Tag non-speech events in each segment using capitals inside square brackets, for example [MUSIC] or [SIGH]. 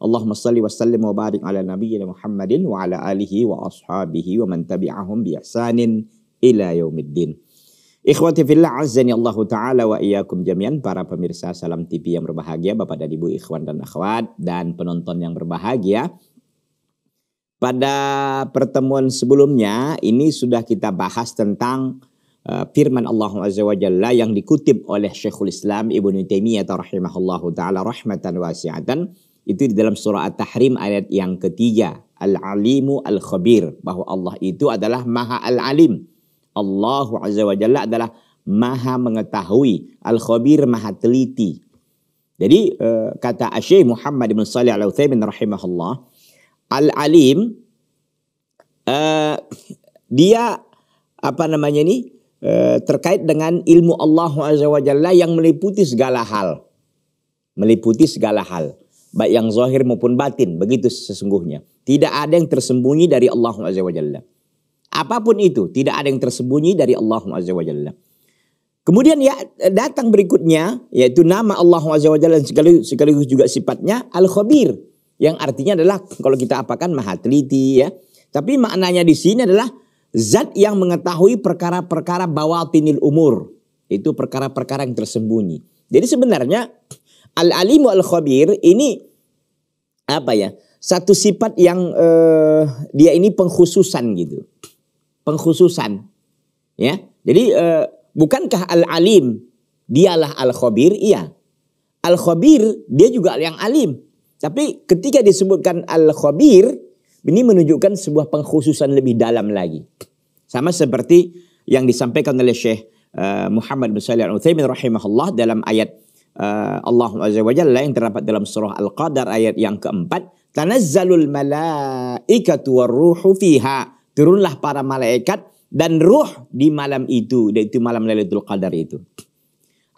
Allahumma salli wa sallim wa barik ala nabiyyina Muhammadin wa ala alihi wa ashabihi wa man tabi'ahum bi ihsanin ila yaumiddin. Ikhwati fillah azani Allah taala wa iyyakum jami'an para pemirsa Salam TV yang berbahagia, Bapak dan Ibu, ikhwan dan akhwat dan penonton yang berbahagia. Pada pertemuan sebelumnya ini sudah kita bahas tentang uh, firman Allah Azza wa Jalla yang dikutip oleh Syekhul Islam Ibnu Taimiyah rahimahullahu taala rahmatan wasi'atan itu di dalam surah At-Tahrim ayat yang ketiga. Al-Alimu Al-Khabir. Bahwa Allah itu adalah Maha Al-Alim. Allahu Azza wa Jalla adalah Maha mengetahui. Al-Khabir Maha teliti. Jadi eh, kata Syekh Muhammad bin Salih Al-Utsaimin rahimahullah, Al-Alim eh, dia apa namanya ini eh, terkait dengan ilmu Allah Azza wa Jalla yang meliputi segala hal. Meliputi segala hal baik yang zahir maupun batin begitu sesungguhnya tidak ada yang tersembunyi dari Allah azza wajalla apapun itu tidak ada yang tersembunyi dari Allah azza wajalla kemudian ya datang berikutnya yaitu nama Allah azza wajalla sekaligus, sekaligus juga sifatnya al khabir yang artinya adalah kalau kita apakan maha teliti ya tapi maknanya di sini adalah zat yang mengetahui perkara-perkara tinil umur itu perkara-perkara yang tersembunyi jadi sebenarnya al-alimu al-khabir ini apa ya? Satu sifat yang uh, dia ini pengkhususan gitu. Pengkhususan. Ya. Jadi uh, bukankah al-alim dialah al-khabir? Iya. Al-khabir dia juga yang alim. Tapi ketika disebutkan al-khabir ini menunjukkan sebuah pengkhususan lebih dalam lagi. Sama seperti yang disampaikan oleh Syekh eh, Muhammad bin Shalih Al-Utsaimin rahimahullah dalam ayat uh, Allah Azza wa Jalla yang terdapat dalam surah Al-Qadar ayat yang keempat. Tanazzalul malaikatu warruhu fiha. Turunlah para malaikat dan ruh di malam itu. Yaitu malam Lailatul Qadar itu.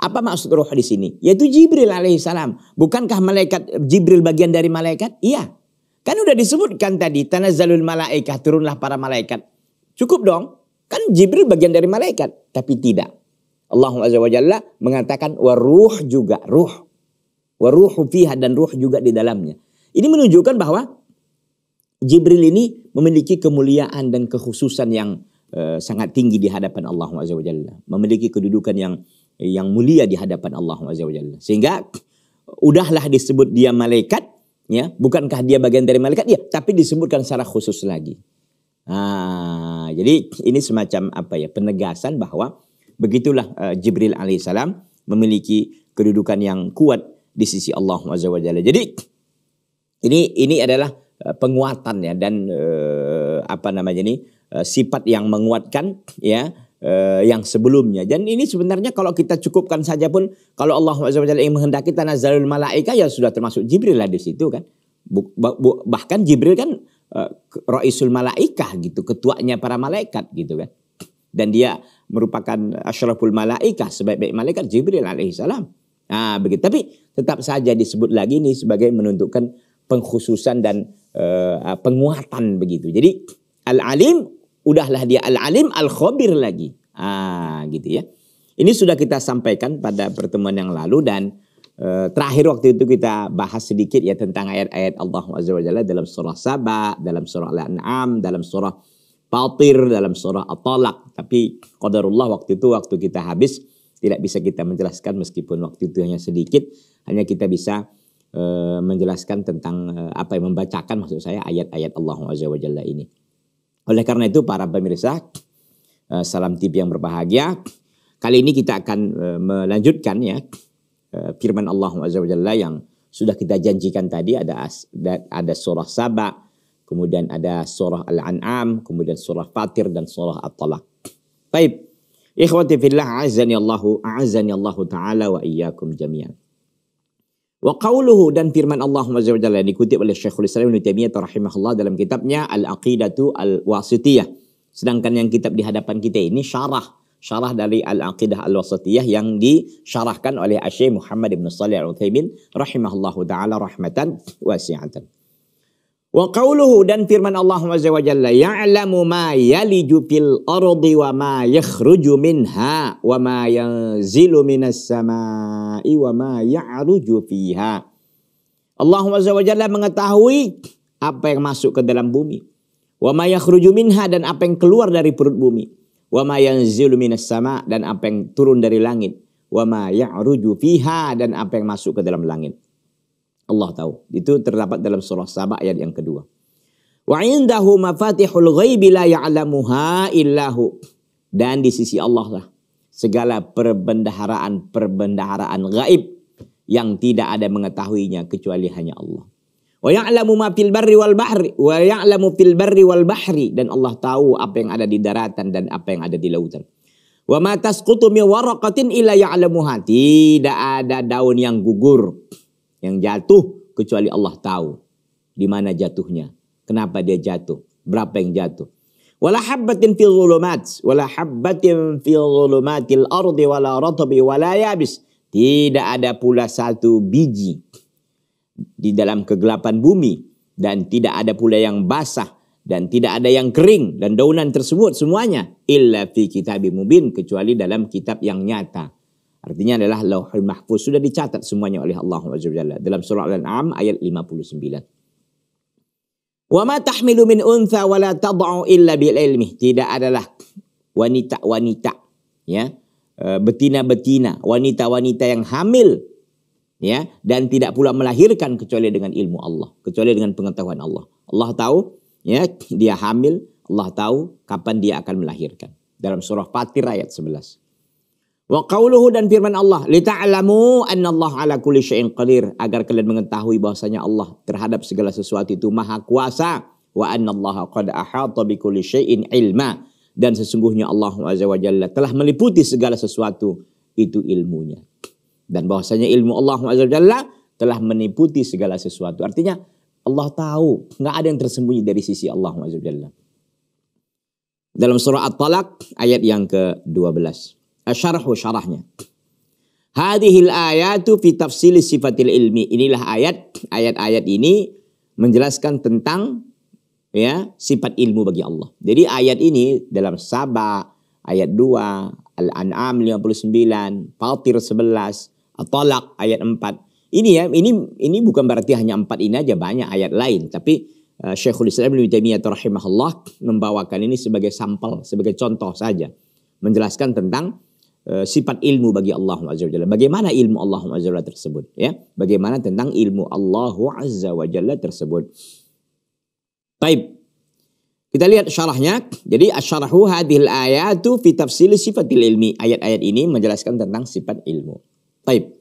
Apa maksud ruh di sini? Yaitu Jibril alaihissalam. Bukankah malaikat Jibril bagian dari malaikat? Iya. Kan udah disebutkan tadi tanazzalul malaikat turunlah para malaikat. Cukup dong. Kan Jibril bagian dari malaikat, tapi tidak. Allah Azza wa Jalla mengatakan waruh juga ruh. waruh fiha dan ruh juga di dalamnya. Ini menunjukkan bahwa Jibril ini memiliki kemuliaan dan kekhususan yang uh, sangat tinggi di hadapan Allah Azza wa Jalla. Memiliki kedudukan yang yang mulia di hadapan Allah Azza wa Jalla. Sehingga udahlah disebut dia malaikat ya, bukankah dia bagian dari malaikat? Ya, tapi disebutkan secara khusus lagi. Nah, jadi ini semacam apa ya? penegasan bahwa Begitulah uh, Jibril alaihissalam memiliki kedudukan yang kuat di sisi Allah Azza wa Jalla. Jadi ini ini adalah uh, penguatan ya dan uh, apa namanya ini uh, sifat yang menguatkan ya uh, yang sebelumnya. Dan ini sebenarnya kalau kita cukupkan saja pun kalau Allah Jalla yang menghendaki tanazzalul malaika ya sudah termasuk Jibril lah di situ kan. Bahkan Jibril kan uh, Raisul Malaikah gitu, ketuanya para malaikat gitu kan. Dan dia merupakan asyraful malaikah sebaik-baik malaikat Jibril alaihissalam. Nah, begitu. Tapi tetap saja disebut lagi ini sebagai menunjukkan pengkhususan dan uh, penguatan begitu. Jadi al-alim udahlah dia al-alim al-khabir lagi. Ah, gitu ya. Ini sudah kita sampaikan pada pertemuan yang lalu dan eh, terakhir waktu itu kita bahas sedikit ya tentang ayat-ayat Allah Azza wa Jalla dalam surah Saba, dalam surah Al-An'am, dalam surah fatir dalam surah At-Talaq. Tapi qadarullah waktu itu waktu kita habis tidak bisa kita menjelaskan meskipun waktu itu hanya sedikit, hanya kita bisa e, menjelaskan tentang e, apa yang membacakan maksud saya ayat-ayat Allah Azza wa Jalla ini. Oleh karena itu para pemirsa e, Salam TV yang berbahagia, kali ini kita akan e, melanjutkan ya e, firman Allah Azza wa Jalla yang sudah kita janjikan tadi ada ada surah sabah kemudian ada surah Al-An'am, kemudian surah Fatir dan surah At-Talaq. Baik. Ikhwati fillah azani Allahu azani Allahu taala wa iyyakum jami'an. Wa qawluhu dan firman Allah Azza wa Jalla yang dikutip oleh Syekhul Islam Ibnu Taimiyah rahimahullah dalam kitabnya Al-Aqidatu al wasithiyah Sedangkan yang kitab di hadapan kita ini syarah syarah dari Al-Aqidah Al-Wasatiyah yang disyarahkan oleh Syekh Muhammad bin Shalih Al-Utsaimin rahimahullahu taala rahmatan wasi'atan. Wa qauluhu dan firman Allah Azza wa Jalla ya'lamu ma yaliju fil ardi wa ma yakhruju minha wa ma yanzilu minas sama'i wa ma ya'ruju fiha. Allah Azza wa Jalla mengetahui apa yang masuk ke dalam bumi. Wa ma yakhruju minha dan apa yang keluar dari perut bumi. Wa ma yanzilu minas sama' dan apa yang turun dari langit. Wa ma ya'ruju fiha dan apa yang masuk ke dalam langit. Allah tahu. Itu terdapat dalam surah Saba ayat yang kedua. Wa indahu mafatihul ghaibi la ya'lamuha illahu. Dan di sisi Allah lah segala perbendaharaan-perbendaharaan gaib yang tidak ada mengetahuinya kecuali hanya Allah. Wa ya'lamu ma fil barri wal bahri wa ya'lamu fil barri wal bahri dan Allah tahu apa yang ada di daratan dan apa yang ada di lautan. Wa ma tasqutu min waraqatin illa ya'lamuha. Tidak ada daun yang gugur yang jatuh kecuali Allah tahu di mana jatuhnya, kenapa dia jatuh, berapa yang jatuh. Wala habbatin fil zulumat, wala habbatin fil zulumatil ardi wala ratbi wala yabis. Tidak ada pula satu biji di dalam kegelapan bumi dan tidak ada pula yang basah dan tidak ada yang kering dan daunan tersebut semuanya illa fi kitabim mubin kecuali dalam kitab yang nyata. Artinya adalah lauhul mahfuz sudah dicatat semuanya oleh Allah Subhanahu dalam surah Al-An'am ayat 59. Wa ma tahmilu min untha wa la tad'u illa bil ilmi. Tidak adalah wanita-wanita ya e, betina-betina, wanita-wanita yang hamil ya dan tidak pula melahirkan kecuali dengan ilmu Allah, kecuali dengan pengetahuan Allah. Allah tahu ya dia hamil, Allah tahu kapan dia akan melahirkan. Dalam surah Fatir ayat 11. Wa qauluhu dan firman Allah, "Lita'lamu anna Allah ala kulli syai'in qadir," agar kalian mengetahui bahwasanya Allah terhadap segala sesuatu itu maha kuasa wa anna Allah qad ahata bi kulli syai'in ilma dan sesungguhnya Allah Azza wa Jalla telah meliputi segala sesuatu itu ilmunya. Dan bahwasanya ilmu Allah Azza wa Jalla telah meliputi segala sesuatu. Artinya Allah tahu, nggak ada yang tersembunyi dari sisi Allah Azza wa Jalla. Dalam surah At-Talaq ayat yang ke-12 syarah wa syarahnya. Hadihil ayatu fi tafsili sifatil ilmi. Inilah ayat ayat-ayat ini menjelaskan tentang ya sifat ilmu bagi Allah. Jadi ayat ini dalam Saba ayat 2, Al-An'am 59, Fatir 11, at ayat 4. Ini ya, ini ini bukan berarti hanya empat ini aja, banyak ayat lain. Tapi uh, Syekhul Islam Ibnu Taimiyah rahimahullah membawakan ini sebagai sampel, sebagai contoh saja. Menjelaskan tentang Eh, sifat ilmu bagi Allah Azza wa Jalla. Bagaimana ilmu Allah Azza wa Jalla tersebut? Ya, bagaimana tentang ilmu Allah Azza wa Jalla tersebut? Taib. Kita lihat syarahnya. Jadi asyarahu hadhil ayatu fi tafsil sifatil ilmi. Ayat-ayat ini menjelaskan tentang sifat ilmu. Taib.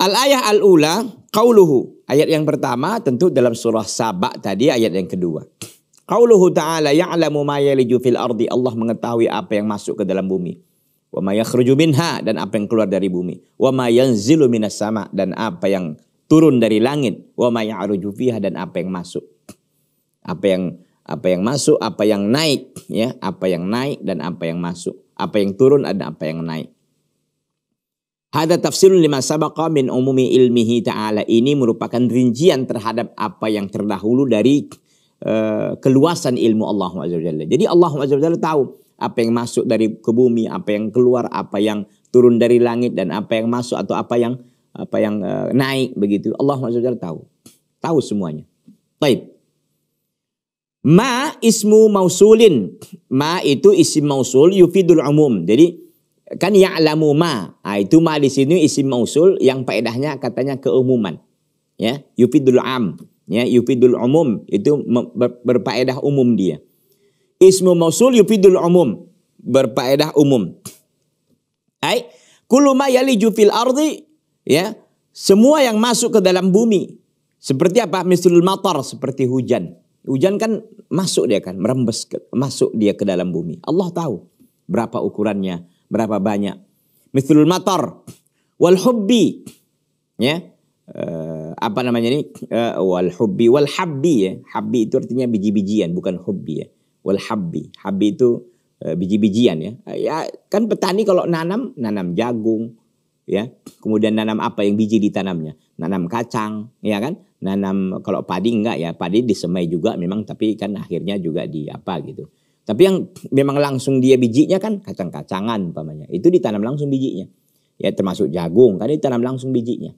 Al ayah al ula qauluhu. Ayat yang pertama tentu dalam surah Saba tadi ayat yang kedua. Qauluhu ta'ala ya'lamu ma yaliju fil ardi. Allah mengetahui apa yang masuk ke dalam bumi wa ma yakhruju minha dan apa yang keluar dari bumi wa ma yanzilu minas sama dan apa yang turun dari langit wa ma ya'ruju fiha dan apa yang masuk apa yang apa yang masuk apa yang naik ya apa yang naik dan apa yang masuk apa yang turun ada apa yang naik Hada tafsirun lima sabaqa min umumi ilmihi ta'ala. Ini merupakan rincian terhadap apa yang terdahulu dari uh, keluasan ilmu Allah Azza wa Jadi Allah Azza wa tahu apa yang masuk dari ke bumi, apa yang keluar, apa yang turun dari langit dan apa yang masuk atau apa yang apa yang uh, naik begitu. Allah SWT tahu. Tahu semuanya. Baik. Ma ismu mausulin. Ma itu isim mausul yufidul umum. Jadi kan ya'lamu ma. Nah, itu ma di sini isim mausul yang faedahnya katanya keumuman. Ya, yufidul am. Ya, yufidul umum itu berfaedah umum dia. Ismu mausul yufidul umum. Berfaedah umum. ai Kullu ma yaliju fil ardi. Ya. Semua yang masuk ke dalam bumi. Seperti apa? Mislul matar. Seperti hujan. Hujan kan masuk dia kan. Merembes. Ke, masuk dia ke dalam bumi. Allah tahu. Berapa ukurannya. Berapa banyak. Mislul matar. Wal hubbi. Ya. Uh, apa namanya ini uh, wal hubbi wal habbi ya habbi itu artinya biji-bijian bukan hubbi ya wal habbi. Habbi itu e, biji-bijian ya. Ya kan petani kalau nanam nanam jagung ya. Kemudian nanam apa yang biji ditanamnya? Nanam kacang ya kan? Nanam kalau padi enggak ya, padi disemai juga memang tapi kan akhirnya juga di apa gitu. Tapi yang memang langsung dia bijinya kan kacang-kacangan umpamanya. Itu ditanam langsung bijinya. Ya termasuk jagung kan ditanam langsung bijinya.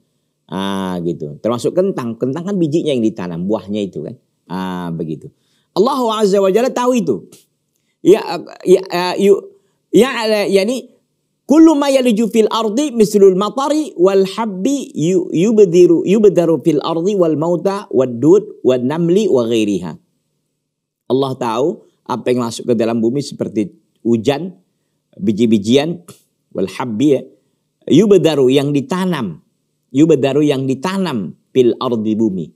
Ah gitu. Termasuk kentang, kentang kan bijinya yang ditanam, buahnya itu kan. Ah begitu. Allah Azza wa Jalla tahu itu. Ya ya ya ya ya. yani kullu ma yaliju fil ardi mislul matari wal habbi yubdiru yubdaru fil ardi wal mauta wad dud wal namli wa ghairiha. Allah tahu apa yang masuk ke dalam bumi seperti hujan, biji-bijian, wal habbi ya. Yubdaru yang ditanam, yubdaru yang ditanam fil ardi bumi.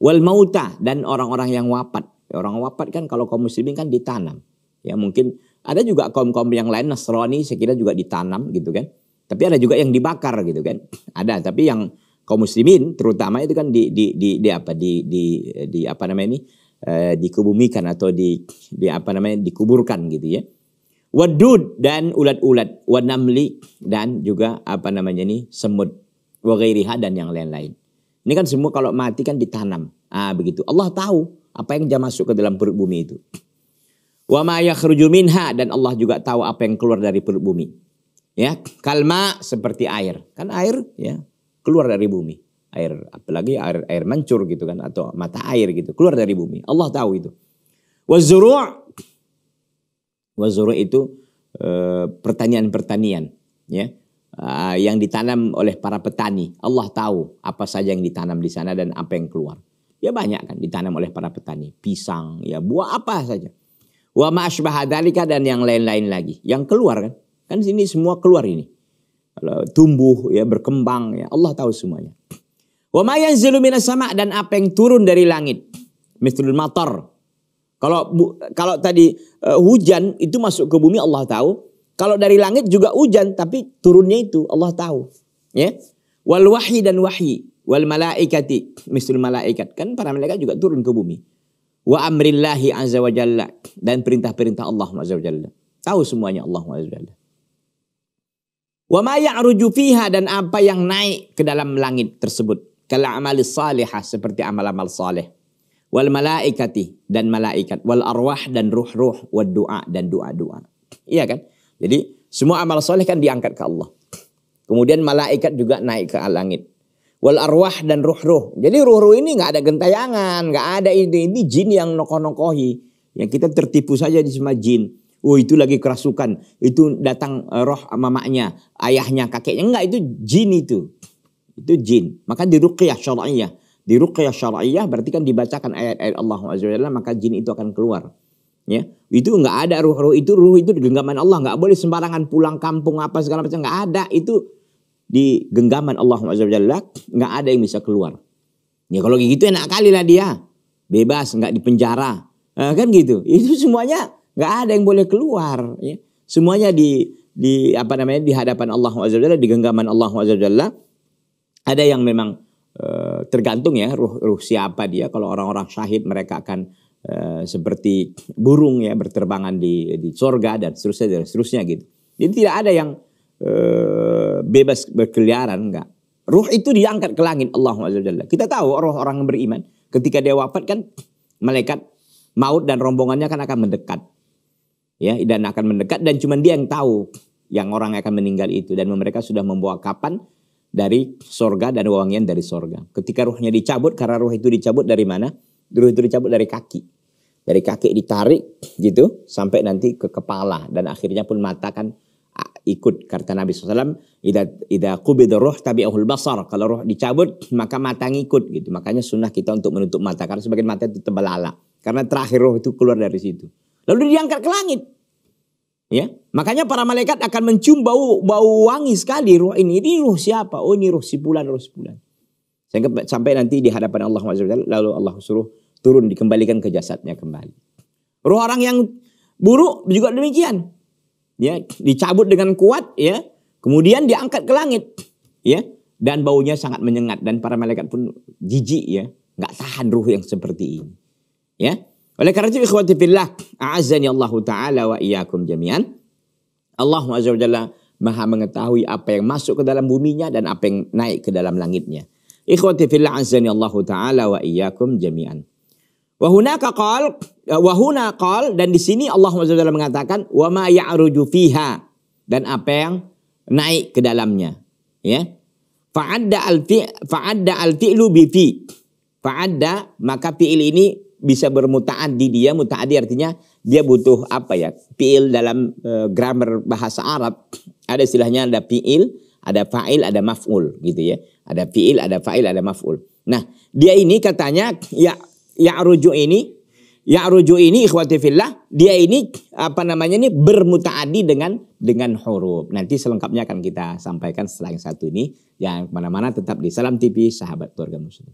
Wal mauta dan orang-orang yang wafat Ya, orang wafat kan kalau kaum muslimin kan ditanam. Ya mungkin ada juga kaum-kaum yang lain Nasrani saya kira juga ditanam gitu kan. Tapi ada juga yang dibakar gitu kan. [CLEARS THROAT] Ada tapi yang kaum muslimin terutama itu kan di di di, di apa di di di apa namanya ini e, dikebumikan atau di di apa namanya dikuburkan gitu ya. Wadud dan ulat-ulat, wanamli dan juga apa namanya ini semut, wagairiha dan yang lain-lain. Ini kan semua kalau mati kan ditanam. Ah begitu. Allah tahu apa yang masuk ke dalam perut bumi itu. Wa ma yakhruju minha dan Allah juga tahu apa yang keluar dari perut bumi. Ya, kalma seperti air. Kan air ya keluar dari bumi. Air apalagi air air mancur gitu kan atau mata air gitu keluar dari bumi. Allah tahu itu. Wa zuru' wa zuru' itu eh, pertanian-pertanian ya ah, yang ditanam oleh para petani. Allah tahu apa saja yang ditanam di sana dan apa yang keluar. Ya banyak kan ditanam oleh para petani, pisang, ya buah apa saja. Wa ma'asbah dan yang lain-lain lagi. Yang keluar kan. Kan sini semua keluar ini. Kalau tumbuh ya berkembang ya Allah tahu semuanya. Wa ma sama dan apa yang turun dari langit. Mislul matar. Kalau kalau tadi uh, hujan itu masuk ke bumi Allah tahu. Kalau dari langit juga hujan tapi turunnya itu Allah tahu. Ya. Wal wahyi dan wahyi Wal malaikati misul malaikat. Kan para malaikat juga turun ke bumi. Wa amrillahi azza wa jalla. Dan perintah-perintah Allah azza wa jalla. Tahu semuanya Allah azza wa jalla. Wa ma ya'ruju fiha dan apa yang naik ke dalam langit tersebut. Kala amali salihah seperti amal-amal saleh. Wal malaikati dan malaikat. Wal arwah dan ruh-ruh. wa doa dan doa-doa. Iya kan? Jadi semua amal saleh kan diangkat ke Allah. Kemudian malaikat juga naik ke langit wal arwah dan ruh-ruh. Jadi ruh-ruh ini nggak ada gentayangan, nggak ada ini ini jin yang nokoh-nokohi. Yang kita tertipu saja di sama jin. Oh itu lagi kerasukan, itu datang eh, roh mamanya, ayahnya, kakeknya. Enggak itu jin itu. Itu jin. Maka di ruqyah syar'iyah. Di ruqyah syar'iyah berarti kan dibacakan ayat-ayat Allah SWT, maka jin itu akan keluar. Ya, itu nggak ada ruh-ruh itu ruh itu genggaman Allah nggak boleh sembarangan pulang kampung apa segala macam nggak ada itu di genggaman Allah Jalla nggak ada yang bisa keluar. Ya kalau gitu enak kali lah dia. Bebas, nggak dipenjara. Nah, kan gitu. [LAUGHS] Itu semuanya nggak ada yang boleh keluar. Ya. Semuanya di di apa namanya di hadapan Allah Jalla di genggaman Allah Jalla ada yang memang e, tergantung ya ruh, ruh siapa dia kalau orang-orang syahid mereka akan e, seperti burung ya berterbangan di di surga dan seterusnya dan seterusnya gitu jadi tidak ada yang Eh, bebas berkeliaran enggak. Ruh itu diangkat ke langit Allah Azza Kita tahu roh orang yang beriman ketika dia wafat kan malaikat maut dan rombongannya kan akan mendekat. Ya, dan akan mendekat dan cuman dia yang tahu yang orang akan meninggal itu dan mereka sudah membawa kapan dari sorga dan wangian dari sorga. Ketika ruhnya dicabut, karena ruh itu dicabut dari mana? Ruh itu dicabut dari kaki. Dari kaki ditarik gitu sampai nanti ke kepala dan akhirnya pun mata kan ikut kata Nabi SAW ida ida kubid tapi ahul basar kalau roh dicabut [LAUGHS] maka mata ngikut gitu makanya sunnah kita untuk menutup mata karena sebagian mata itu tebal ala karena terakhir roh itu keluar dari situ lalu diangkat ke langit ya makanya para malaikat akan mencium bau bau wangi sekali roh ini ini roh siapa oh ini roh si bulan roh si bulan sampai nanti di hadapan Allah SWT lalu Allah suruh turun dikembalikan ke jasadnya kembali roh orang yang buruk juga demikian ya dicabut dengan kuat ya kemudian diangkat ke langit ya dan baunya sangat menyengat dan para malaikat pun jijik ya nggak tahan ruh yang seperti ini ya oleh karena itu ikhwati fillah a'azzani Allah taala wa iyyakum jami'an Allah azza jalla maha mengetahui apa yang masuk ke dalam buminya dan apa yang naik ke dalam langitnya ikhwati fillah a'azzani Allah taala wa iyyakum jami'an Wahunaka qal wahuna qal dan di sini Allah SWT mengatakan wa ma ya'ruju fiha dan apa yang naik ke dalamnya ya fa'adda al fa'adda al fi'lu bi fi fa'adda maka fi'il ini bisa bermutaan di dia mutaadi artinya dia butuh apa ya fi'il dalam eh, grammar bahasa Arab ada istilahnya ada fi'il ada fa'il ada maf'ul gitu ya ada fi'il ada fa'il ada maf'ul nah dia ini katanya ya ya'ruju ini ya'ruju ini ikhwati fillah dia ini apa namanya ini bermutaadi dengan dengan huruf. Nanti selengkapnya akan kita sampaikan setelah yang satu ini. Yang kemana-mana tetap di Salam TV Sahabat Keluarga Muslim.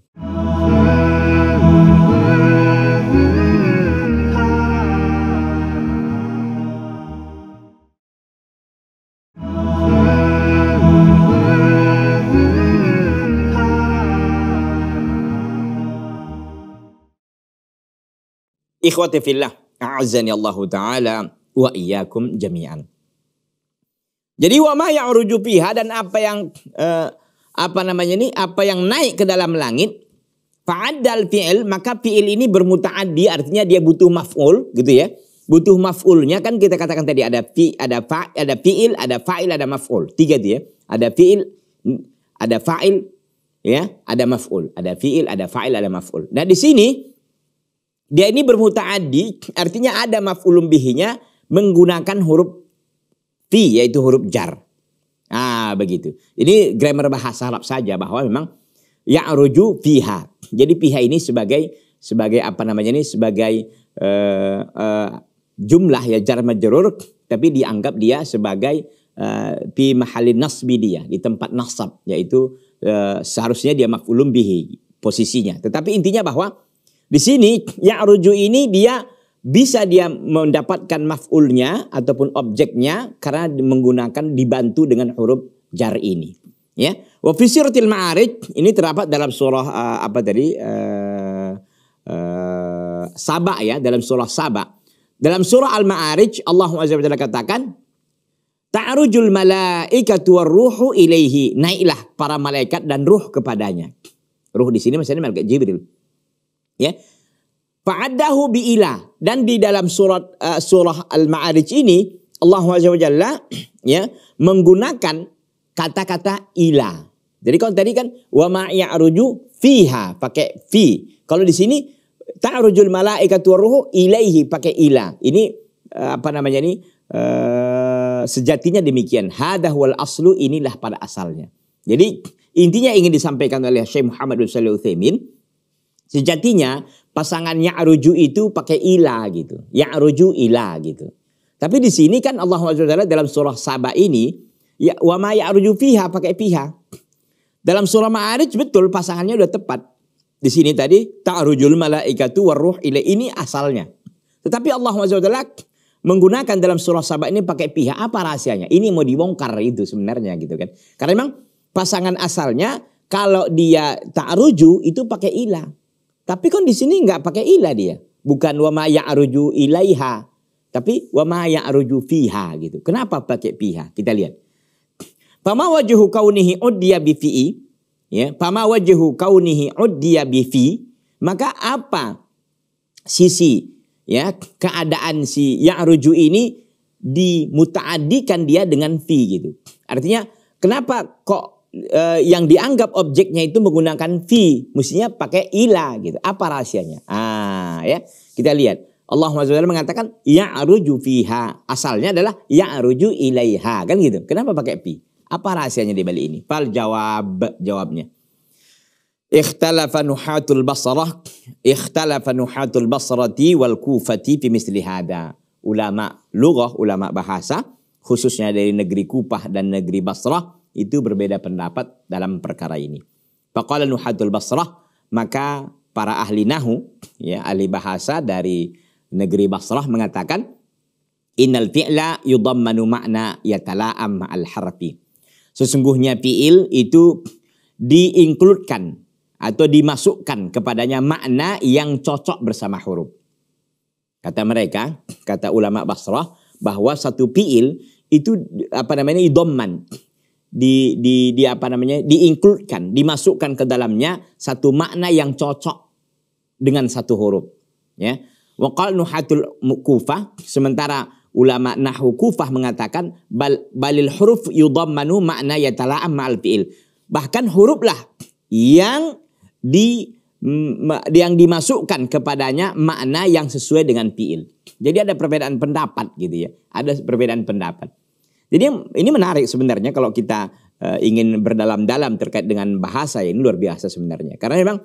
Ikhwati fillah, a'azani Allahu taala wa iyyakum jami'an. Jadi wa ma ya'ruju fiha dan apa yang eh, apa namanya ini apa yang naik ke dalam langit fa'addal fi'il maka fi'il ini bermutaaddi artinya dia butuh maf'ul gitu ya. Butuh maf'ulnya kan kita katakan tadi ada fi ada fa ada fi'il, ada fa'il, ada maf'ul. Tiga dia. Ya. Ada fi'il, ada fa'il, ya, ada maf'ul. Ada fi'il, ada fa'il, ada maf'ul. Nah, di sini dia ini bermutaaddi artinya ada maf'ulun bihinya menggunakan huruf fi yaitu huruf jar. Ah begitu. Ini grammar bahasa Arab saja bahwa memang ya'ruju fiha. Jadi fiha ini sebagai sebagai apa namanya ini sebagai uh, uh, jumlah ya jar majrur tapi dianggap dia sebagai uh, eh, mahalin nasbi dia di tempat nasab yaitu uh, seharusnya dia maf'ulun bihi posisinya. Tetapi intinya bahwa di sini ya'ruju ini dia bisa dia mendapatkan maf'ulnya ataupun objeknya karena menggunakan dibantu dengan huruf jar ini. Ya. Wa fi suratil ini terdapat dalam surah uh, apa tadi? Uh, eh, uh, eh, Sabah ya, dalam surah Sabah. Dalam surah Al-Ma'arij Allah Azza wa Jalla katakan Ta'rujul malaikatu ruhu ilaihi. Naiklah para malaikat dan ruh kepadanya. Ruh di sini maksudnya malaikat Jibril ya fa'adahu bi'ilah dan di dalam surat uh, surah al-ma'arij ini Allah wajah Jalla [CLEARS THROAT] ya menggunakan kata-kata ilah. Jadi kalau tadi kan wa fiha pakai fi. Kalau di sini ta'rujul malaikatu ruhu ilaihi pakai ilah. Ini uh, apa namanya ini uh, sejatinya demikian. Hadah wal aslu inilah pada asalnya. Jadi intinya ingin disampaikan oleh Syekh Muhammad bin Shalih Utsaimin Sejatinya pasangan ya'ruju itu pakai ila gitu. Ya'ruju ila gitu. Tapi di sini kan Allah SWT dalam surah sabah ini ya wa ma ya'ruju fiha pakai fiha. Dalam surah Ma'arij betul pasangannya udah tepat. Di sini tadi ta'rujul malaikatu waruh ila ini asalnya. Tetapi Allah SWT menggunakan dalam surah sabah ini pakai pihak apa rahasianya? Ini mau dibongkar itu sebenarnya gitu kan. Karena memang pasangan asalnya kalau dia tak ta'ruju itu pakai ilah. Tapi kan di sini nggak pakai ilah dia. Bukan wa ma ya'ruju ilaiha. Tapi wa ma ya'ruju fiha gitu. Kenapa pakai fiha? Kita lihat. pama wajhu kaunihi uddiya bi fi'i. Ya, pama wajhu kaunihi uddiya bi fi. Maka apa sisi ya keadaan si aruju ini dimutaadikan dia dengan fi gitu. Artinya kenapa kok eh, yang dianggap objeknya itu menggunakan fi, mestinya pakai ila gitu. Apa rahasianya? Ah, ya. Kita lihat. Allah SWT mengatakan ya'ruju fiha. Asalnya adalah ya'ruju ilaiha, kan gitu. Kenapa pakai fi? Apa rahasianya di balik ini? Fal jawab jawabnya. Ikhtalafa nuhatul basrah, ikhtalafa nuhatul basrati wal kufati fi misli hada. Ulama lughah, ulama bahasa khususnya dari negeri Kupah dan negeri Basrah itu berbeda pendapat dalam perkara ini. Faqala Nuhatul Basrah, maka para ahli nahu, ya, ahli bahasa dari negeri Basrah mengatakan, Innal fi'la yudammanu makna yatala'am al harfi. Sesungguhnya fi'il itu diinkludkan atau dimasukkan kepadanya makna yang cocok bersama huruf. Kata mereka, kata ulama Basrah, bahwa satu fi'il itu apa namanya idomman di di di apa namanya diinkludkan dimasukkan ke dalamnya satu makna yang cocok dengan satu huruf ya wakal nuhatul kufah sementara ulama nahu kufah mengatakan bal, balil huruf manu makna yatala'am amal fi'il bahkan huruflah yang di yang dimasukkan kepadanya makna yang sesuai dengan fi'il jadi ada perbedaan pendapat gitu ya ada perbedaan pendapat jadi ini menarik sebenarnya kalau kita uh, ingin berdalam-dalam terkait dengan bahasa ya, ini luar biasa sebenarnya. Karena memang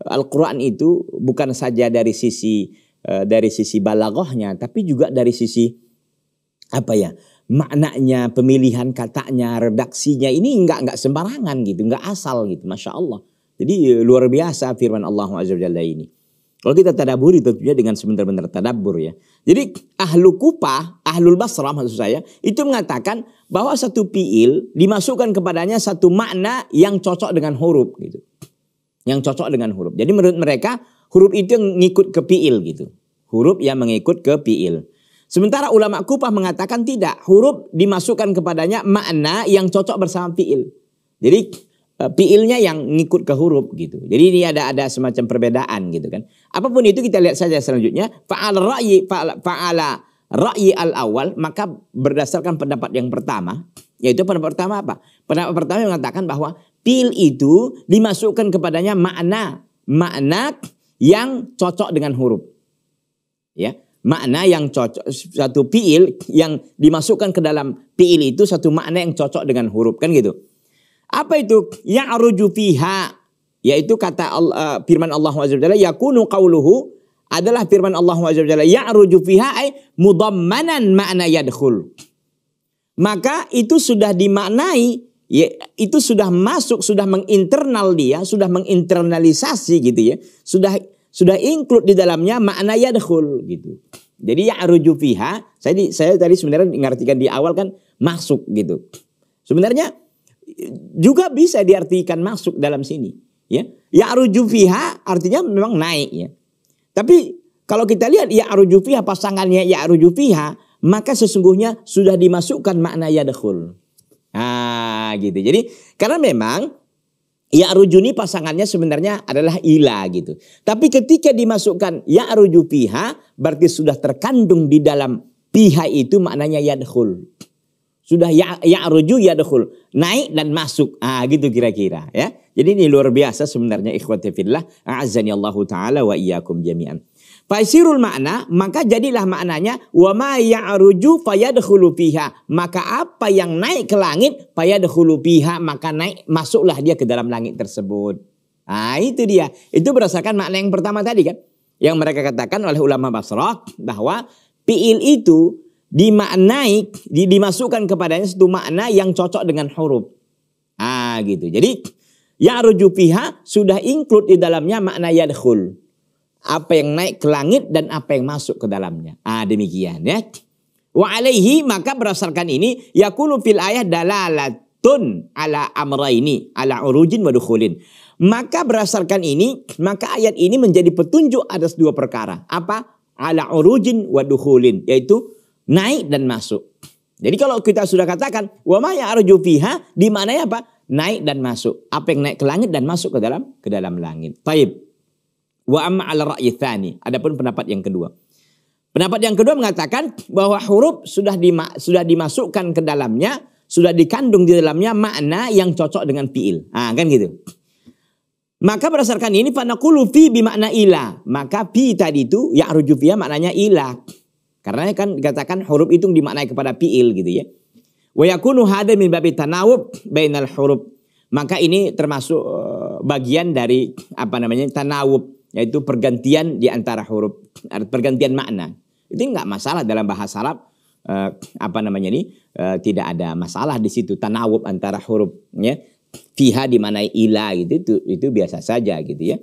eh, Al-Qur'an itu bukan saja dari sisi uh, dari sisi balaghahnya tapi juga dari sisi apa ya? maknanya, pemilihan katanya, redaksinya ini enggak enggak sembarangan gitu, enggak asal gitu, masya Allah. Jadi luar biasa firman Allah Azza ini. Kalau kita tadaburi tentunya dengan sebentar-bentar tadabur ya. Jadi ahlu kupah, ahlul Basrah maksud saya, itu mengatakan bahwa satu piil dimasukkan kepadanya satu makna yang cocok dengan huruf gitu. Yang cocok dengan huruf. Jadi menurut mereka huruf itu yang ngikut ke piil, gitu. Huruf yang mengikut ke piil. Sementara ulama kupah mengatakan tidak, huruf dimasukkan kepadanya makna yang cocok bersama piil. Jadi piilnya eh, yang ngikut ke huruf gitu. Jadi ini ada ada semacam perbedaan gitu kan. Apapun itu kita lihat saja selanjutnya fa'al ra'yi fa'ala ra'yi al awal maka berdasarkan pendapat yang pertama yaitu pendapat pertama apa? Pendapat pertama yang mengatakan bahwa piil itu dimasukkan kepadanya makna makna yang cocok dengan huruf. Ya, makna yang cocok satu piil yang dimasukkan ke dalam piil itu satu makna yang cocok dengan huruf kan gitu. Apa itu? yang Ya'ruju fiha. Yaitu kata uh, firman Allah SWT. Yakunu qawluhu adalah firman Allah SWT. Ya'ruju fiha ay mudammanan makna yadkhul. Maka itu sudah dimaknai. Ya, itu sudah masuk, sudah menginternal dia, sudah menginternalisasi gitu ya. Sudah sudah include di dalamnya makna yadkhul gitu. Jadi ya'ruju fiha, saya, saya tadi sebenarnya mengartikan di awal kan masuk gitu. Sebenarnya juga bisa diartikan masuk dalam sini ya ya arujufiha artinya memang naik ya tapi kalau kita lihat ya arujufiha pasangannya ya arujufiha maka sesungguhnya sudah dimasukkan makna yadkhul ah gitu jadi karena memang Ya arujuni pasangannya sebenarnya adalah ila gitu. Tapi ketika dimasukkan ya arujufiha berarti sudah terkandung di dalam piha itu maknanya yadkhul sudah ya ya'ruju yadkhul, naik dan masuk. Ah gitu kira-kira ya. Jadi ini luar biasa sebenarnya ikhwati fillah, a'azzani Allah taala wa iyyakum jami'an. Faisirul makna, maka jadilah maknanya wa ma ya'ruju fayadkhulu fiha. Maka apa yang naik ke langit fayadkhulu fiha, maka naik masuklah dia ke dalam langit tersebut. Ah itu dia. Itu berdasarkan makna yang pertama tadi kan. Yang mereka katakan oleh ulama Basrah bahwa fi'il itu dimaknai di, dimasukkan kepadanya satu makna yang cocok dengan huruf. Ah gitu. Jadi ya rujupiha sudah include di dalamnya makna yadkhul. Apa yang naik ke langit dan apa yang masuk ke dalamnya. Ah demikian ya. Wa alaihi maka berdasarkan ini yakulu fil ayah dalalatun ala amraini ala urujin wa dukhulin. Maka berdasarkan ini, maka ayat ini menjadi petunjuk atas dua perkara. Apa? Ala urujin wa dukhulin, yaitu naik dan masuk. Jadi kalau kita sudah katakan wa ma ya'ruju fiha di mana ya apa? Naik dan masuk. Apa yang naik ke langit dan masuk ke dalam ke dalam langit. Taib. Wa amma ala ra'yi Adapun pendapat yang kedua. Pendapat yang kedua mengatakan bahwa huruf sudah di sudah dimasukkan ke dalamnya, sudah dikandung di dalamnya makna yang cocok dengan fiil. Ah, kan gitu. Maka berdasarkan ini fanaqulu fi bi makna ila. Maka fi tadi itu ya fiha maknanya ilah. Karena kan dikatakan huruf itu dimaknai kepada fiil gitu ya. Wa yakunu hada min babi tanawub bainal huruf. Maka ini termasuk eh, bagian dari apa namanya tanawub yaitu pergantian di antara huruf, pergantian makna. Itu enggak masalah dalam bahasa Arab eh, apa namanya ini eh, tidak ada masalah di situ tanawub antara huruf ya. Fiha dimanai ila gitu itu, itu biasa saja gitu ya.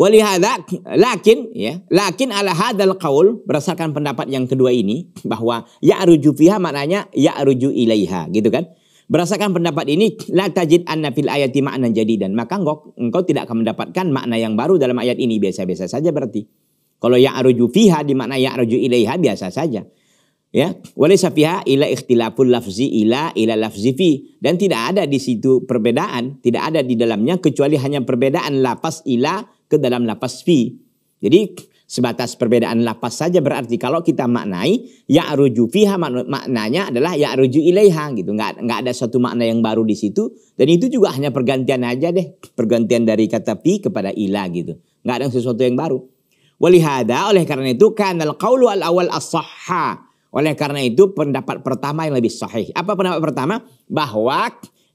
Walihada lakin ya, lakin ala hadal qaul berdasarkan pendapat yang kedua ini bahwa ya aruju fiha maknanya ya aruju ilaiha gitu kan. Berdasarkan pendapat ini la tajid anna fil ayati makna jadi dan maka engkau, engkau tidak akan mendapatkan makna yang baru dalam ayat ini biasa-biasa saja berarti. Kalau ya aruju fiha di makna ya aruju ilaiha biasa saja. Ya, Wali fiha ila ikhtilaful lafzi ila ila lafzi fi dan tidak ada di situ perbedaan, tidak ada di dalamnya kecuali hanya perbedaan lafaz ila ke dalam lapas fi. Jadi sebatas perbedaan lapas saja berarti kalau kita maknai ya aruju fiha maknanya adalah ya aruju ilaiha gitu Enggak nggak ada satu makna yang baru di situ dan itu juga hanya pergantian aja deh pergantian dari kata fi kepada ila gitu Enggak ada sesuatu yang baru walihada oleh karena itu kanal qaulu al awal as oleh karena itu pendapat pertama yang lebih sahih apa pendapat pertama bahwa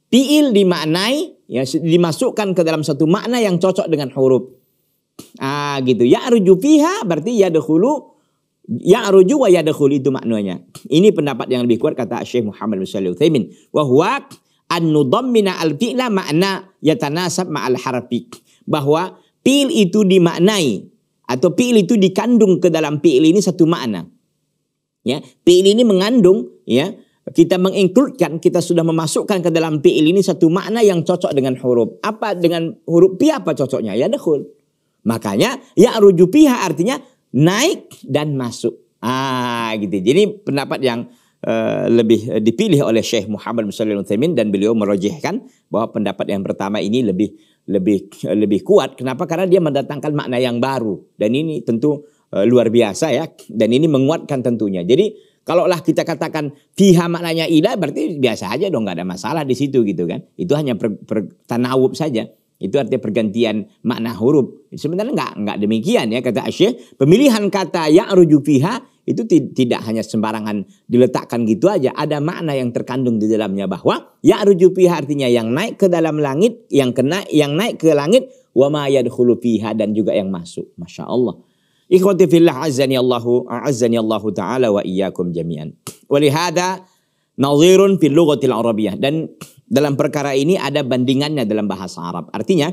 fiil dimaknai ya dimasukkan ke dalam satu makna yang cocok dengan huruf Ah gitu. Ya ruju fiha berarti ya dahulu ya ruju wa ya dahulu itu maknanya. Ini pendapat yang lebih kuat kata Syekh Muhammad bin Shalih Utsaimin. Wa huwa an nudammina al fi'la makna yatanasab ma'al harfi. Bahwa fi'il itu dimaknai atau fi'il itu dikandung ke dalam fi'il ini satu makna. Ya, fi'il ini mengandung ya kita menginkludkan, kita sudah memasukkan ke dalam fi'il ini satu makna yang cocok dengan huruf. Apa dengan huruf pi apa cocoknya? Ya dahul. Makanya ya pihak artinya naik dan masuk. Ah gitu. Jadi pendapat yang uh, lebih eh, dipilih oleh Syekh Muhammad bin Shalih Utsaimin dan beliau merojihkan bahwa pendapat yang pertama ini lebih lebih eh, lebih kuat. Kenapa? Karena dia mendatangkan makna yang baru dan ini tentu uh, luar biasa ya dan ini menguatkan tentunya. Jadi Kalaulah kita katakan fiha maknanya ilah berarti biasa aja dong nggak ada masalah di situ gitu kan. Itu hanya per, per, tanawub saja. Itu artinya pergantian makna huruf. Sebenarnya enggak, nggak demikian ya kata Syekh. Pemilihan kata yang rujuk fiha itu tidak hanya sembarangan diletakkan gitu aja. Ada makna yang terkandung di dalamnya bahwa ya rujuk fiha artinya yang naik ke dalam langit, yang kena yang naik ke langit wa ma yadkhulu fiha dan juga yang masuk. Masya Allah. Ikhwati fillah azani Allahu azani Allahu taala wa iyyakum jami'an. Walihada Nazirun fil lughatil Arabiyah dan dalam perkara ini ada bandingannya dalam bahasa Arab. Artinya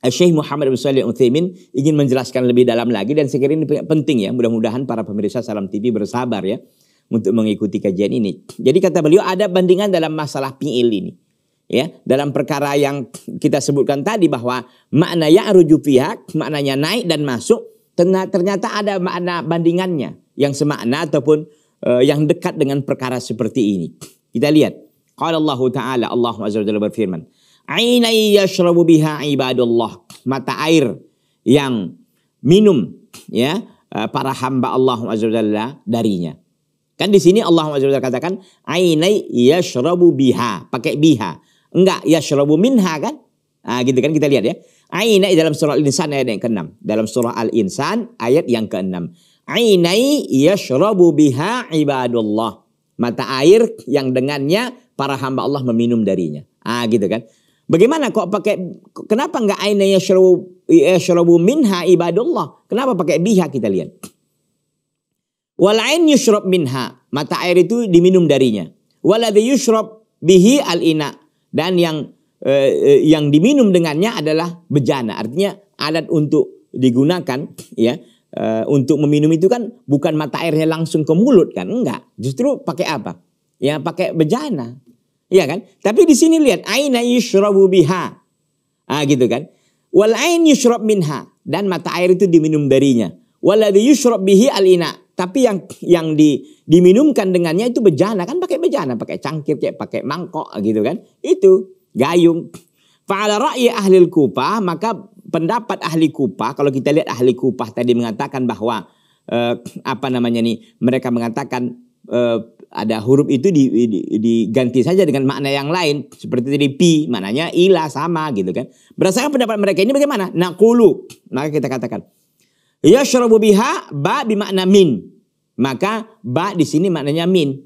Syekh Muhammad bin Shalih Utsaimin ingin menjelaskan lebih dalam lagi dan saya kira ini penting ya. Mudah-mudahan para pemirsa Salam TV bersabar ya untuk mengikuti kajian ini. Jadi kata beliau ada bandingan dalam masalah fi'il ini. Ya, dalam perkara yang kita sebutkan tadi bahwa makna ya'ruju pihak, maknanya naik dan masuk, ternyata ada makna bandingannya yang semakna ataupun uh, yang dekat dengan perkara seperti ini. Kita lihat. Qala Allah Ta'ala, Allah Azza berfirman. Aynai yashrabu biha ibadullah. Mata air yang minum ya eh, para hamba Allah Azza darinya. Kan di sini Allah Azza katakan Aynai yashrabu biha, pakai biha. Enggak yashrabu minha kan? Ah gitu kan kita lihat ya. Aina dalam surah Al-Insan ayat yang ke-6. Dalam surah Al-Insan ayat yang ke-6. Ainai yashrabu biha ibadullah. Mata air yang dengannya para hamba Allah meminum darinya. Ah gitu kan. Bagaimana kok pakai kenapa enggak ainai yashrabu yashrabu minha ibadullah? Kenapa pakai biha kita lihat? Wal ain yashrab minha. Mata air itu diminum darinya. Waladhi yashrab bihi al ina dan yang eh, eh, yang diminum dengannya adalah bejana artinya alat untuk digunakan ya e, untuk meminum itu kan bukan mata airnya langsung ke mulut kan? Enggak. Justru pakai apa? Ya pakai bejana. Iya kan? Tapi di sini lihat aina yushrabu biha. Ah gitu kan? Wal ain yushrab minha dan mata air itu diminum darinya. Waladhi yushrab bihi al ina. Tapi yang yang di, diminumkan dengannya itu bejana kan pakai bejana, pakai cangkir, kayak pakai mangkok gitu kan? Itu gayung. Fa'ala ra'yi ahlil Kufah maka pendapat ahli Kupah, kalau kita lihat ahli Kupah tadi mengatakan bahwa eh, apa namanya nih, mereka mengatakan eh, ada huruf itu di, di, diganti saja dengan makna yang lain seperti tadi pi, maknanya ila sama gitu kan. Berdasarkan pendapat mereka ini bagaimana? Nakulu, maka kita katakan yashrabu biha ba makna min. Maka ba di sini maknanya min,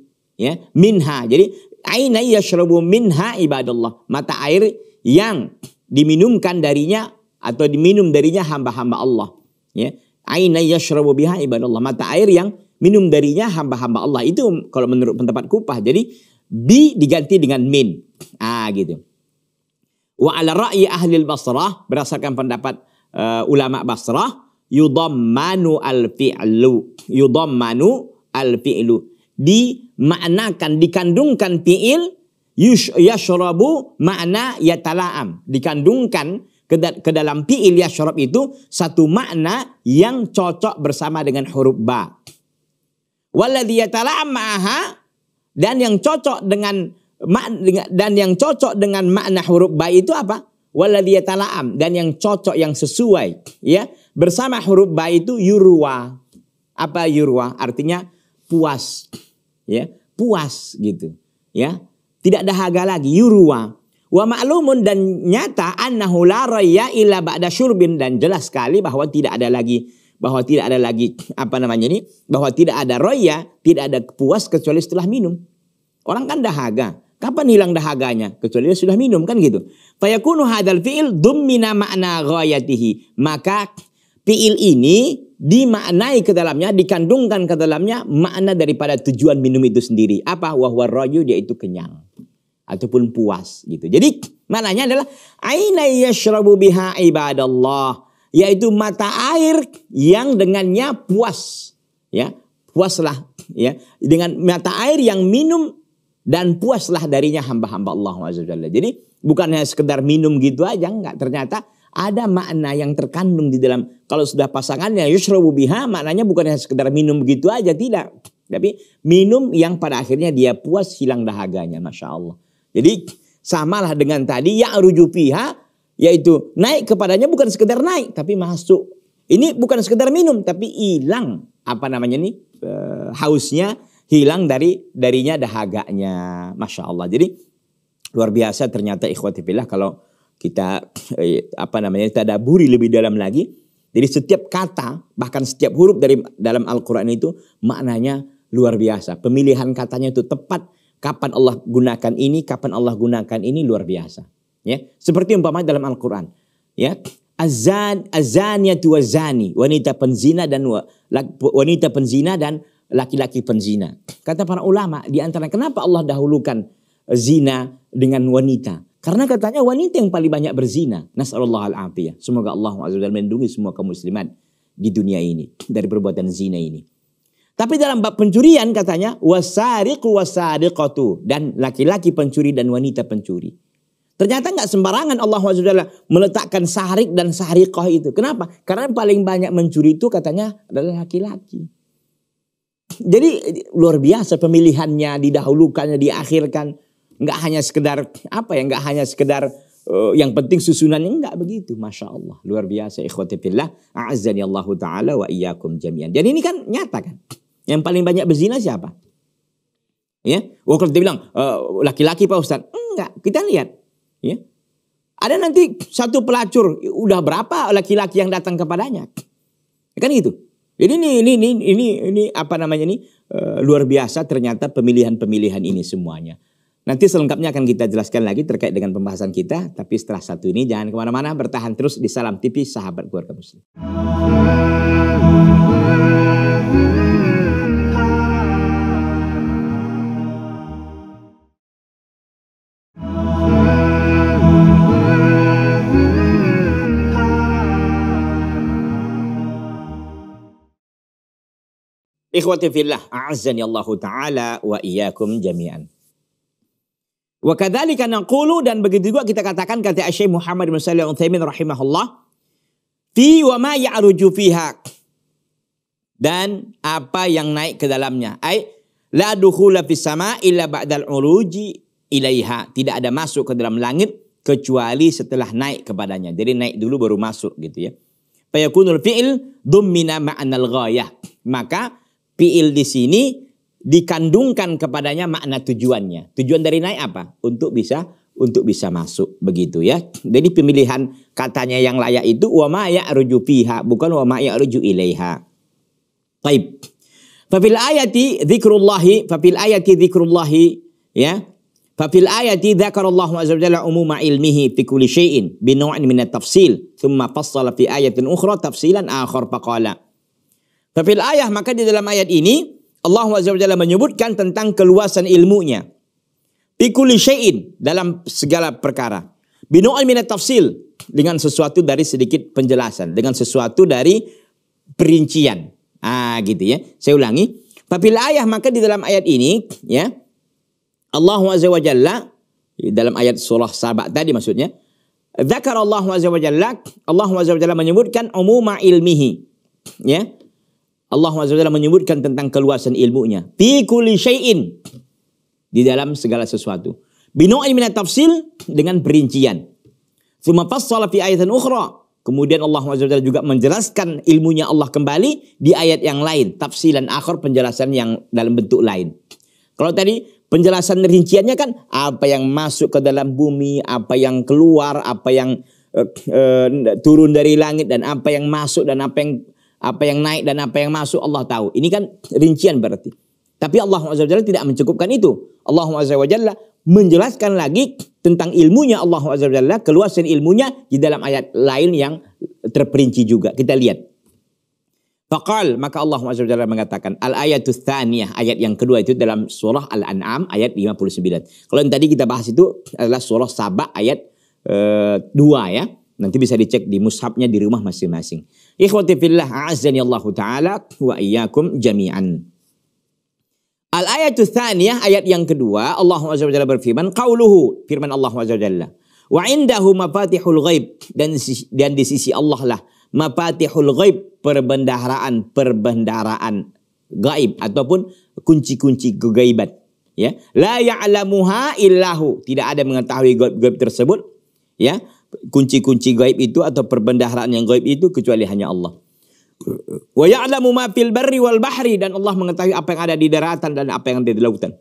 ya, minha. Jadi aina yashrabu minha ibadallah, mata air yang diminumkan darinya atau diminum darinya hamba-hamba Allah. Ya. Aina yashrabu biha ibadallah. Mata air yang minum darinya hamba-hamba Allah. Itu kalau menurut pendapat Kupah. Jadi bi diganti dengan min. Ah gitu. Wa ala ra'yi ahli Basrah berdasarkan pendapat uh, ulama Basrah Yudhammanu al-fi'lu. Yudhammanu al-fi'lu. Dimaknakan, dikandungkan fi'il yashrabu makna yatala'am. Dikandungkan ke dalam fi'il yasyrab itu satu makna yang cocok bersama dengan huruf ba. Walladhi yatala'ama'aha dan yang cocok dengan dan yang cocok dengan makna huruf ba itu apa? Walladhi yatala'am dan yang cocok yang sesuai ya bersama huruf ba itu yurwa. Apa yurwa? Artinya puas. Ya, puas gitu. Ya. Tidak dahaga lagi yurwa. Wa ma'lumun dan nyata annahu la raya illa ba'da syurbin dan jelas sekali bahwa tidak ada lagi bahwa tidak ada lagi apa namanya ini bahwa tidak ada raya, tidak ada puas kecuali setelah minum. Orang kan dahaga. Kapan hilang dahaganya? Kecuali dia sudah minum kan gitu. Fayakunu hadal fi'il dummina makna ghayatihi. Maka fi'il ini dimaknai ke dalamnya, dikandungkan ke dalamnya makna daripada tujuan minum itu sendiri. Apa? Wahwa royu dia itu kenyang ataupun puas gitu. Jadi maknanya adalah aina yashrabu biha ibadallah yaitu mata air yang dengannya puas ya puaslah ya dengan mata air yang minum dan puaslah darinya hamba-hamba Allah Azza Jadi bukan hanya sekedar minum gitu aja enggak ternyata ada makna yang terkandung di dalam kalau sudah pasangannya ya biha maknanya bukan hanya sekedar minum gitu aja tidak tapi minum yang pada akhirnya dia puas hilang dahaganya masya Allah jadi samalah dengan tadi ya rujupiha yaitu naik kepadanya bukan sekedar naik tapi masuk. Ini bukan sekedar minum tapi hilang apa namanya nih e, hausnya hilang dari darinya dahaganya. Masya Allah. Jadi luar biasa ternyata ikhwati billah kalau kita e, apa namanya kita tadaburi lebih dalam lagi. Jadi setiap kata bahkan setiap huruf dari dalam Al-Qur'an itu maknanya luar biasa. Pemilihan katanya itu tepat Kapan Allah gunakan ini, kapan Allah gunakan ini luar biasa. Ya, seperti umpama dalam Al-Qur'an. Ya, azan azania wa zani, wanita penzina dan wanita penzina dan laki-laki penzina. Kata para ulama di antara kenapa Allah dahulukan zina dengan wanita? Karena katanya wanita yang paling banyak berzina. Nasallallahu al-afiyah. Semoga Allah azza melindungi semua kaum muslimat di dunia ini dari perbuatan zina ini. Tapi dalam bab pencurian katanya wasariqu wasariqatu dan laki-laki pencuri dan wanita pencuri. Ternyata nggak sembarangan Allah SWT meletakkan sahrik dan sahriqah itu. Kenapa? Karena paling banyak mencuri itu katanya adalah laki-laki. Jadi luar biasa pemilihannya didahulukannya diakhirkan. Nggak hanya sekedar apa ya? Nggak hanya sekedar uh, yang penting susunannya nggak begitu. Masya Allah. Luar biasa Ikhwatillah, azza A'azani Allah ta'ala wa iyyakum jami'an. Jadi ini kan nyata kan. Yang paling banyak berzina siapa? Ya, oh, kalau dia bilang eh, laki-laki pak Ustaz, enggak. Kita lihat, ya. Ada nanti satu pelacur, udah berapa laki-laki yang datang kepadanya? Ya kan gitu. jadi ini ini ini ini, ini apa namanya ini uh, luar biasa ternyata pemilihan-pemilihan ini semuanya. Nanti selengkapnya akan kita jelaskan lagi terkait dengan pembahasan kita. Tapi setelah satu ini jangan kemana-mana, bertahan terus di Salam TV Sahabat Keluarga Muslim. Ikhwati fillah, a'azzani Allah taala wa iyyakum jami'an. Wa kadzalika naqulu dan begitu juga kita katakan kata Syekh Muhammad bin Shalih Al-Utsaimin rahimahullah fi wa ma ya'ruju fiha dan apa yang naik ke dalamnya. Ai la dukhula fis sama illa ba'dal uruji ilaiha. Tidak ada masuk ke dalam langit kecuali setelah naik kepadanya. Jadi naik dulu baru masuk gitu ya. Fayakunul fi'il dummina ma'anal ghayah. Maka Fi'il di sini dikandungkan kepadanya makna tujuannya. Tujuan dari naik apa? Untuk bisa untuk bisa masuk begitu ya. Jadi pemilihan katanya yang layak itu wama ya ruju fiha bukan wama ya ruju ilaiha. Baik. Fafil ayati dzikrullahi, fafil ayati dzikrullahi ya. Fafil ayati dzakarallahu azza wajalla umuma ilmihi fi kulli syai'in bi naw'in min at-tafsil, thumma fassala fi ayatin ukhra tafsilan akhar faqala tapi ayah maka di dalam ayat ini Allah SWT menyebutkan tentang keluasan ilmunya. Pikuli syai'in dalam segala perkara. Binu'al minat tafsil dengan sesuatu dari sedikit penjelasan, dengan sesuatu dari perincian. Ah gitu ya. Saya ulangi. Tapi ayah maka di dalam ayat ini ya Allah SWT dalam ayat surah Sabak tadi maksudnya Zakar Allah SWT, Allah SWT menyebutkan umuma ilmihi ya Allah SWT menyebutkan tentang keluasan ilmunya. Fi kulli syai'in. Di dalam segala sesuatu. Binu'in minat tafsil dengan perincian. Suma fassala fi ayatan ukhra. Kemudian Allah SWT juga menjelaskan ilmunya Allah kembali di ayat yang lain. Tafsilan akhir penjelasan yang dalam bentuk lain. Kalau tadi penjelasan rinciannya kan apa yang masuk ke dalam bumi, apa yang keluar, apa yang uh, uh, turun dari langit dan apa yang masuk dan apa yang apa yang naik dan apa yang masuk Allah tahu. Ini kan rincian berarti. Tapi Allah Azza tidak mencukupkan itu. Allah Azza menjelaskan lagi tentang ilmunya Allah Azza keluasan ilmunya di dalam ayat lain yang terperinci juga. Kita lihat. Faqal maka Allah Azza mengatakan al ayatul thaniyah, ayat yang kedua itu dalam surah Al-An'am ayat 59. Kalau yang tadi kita bahas itu adalah surah Sabah ayat eh, dua uh, ya. Nanti bisa dicek di mushabnya di rumah masing-masing. Ikhwati fillah a'azani Allah taala wa iyyakum jami'an. Al ayatu tsaniyah ayat yang kedua Allah Azza wa Jalla berfirman qauluhu firman Allah Azza wa Jalla wa indahu mafatihul ghaib dan dan di sisi Allah lah mafatihul ghaib perbendaharaan perbendaharaan gaib ataupun kunci-kunci kegaiban ya la ya'lamuha illahu tidak ada mengetahui gaib, gaib tersebut ya kunci-kunci gaib itu atau perbendaharaan yang gaib itu kecuali hanya Allah. Wa ya'lamu ma fil barri wal bahri dan Allah mengetahui apa yang ada di daratan dan apa yang ada di lautan.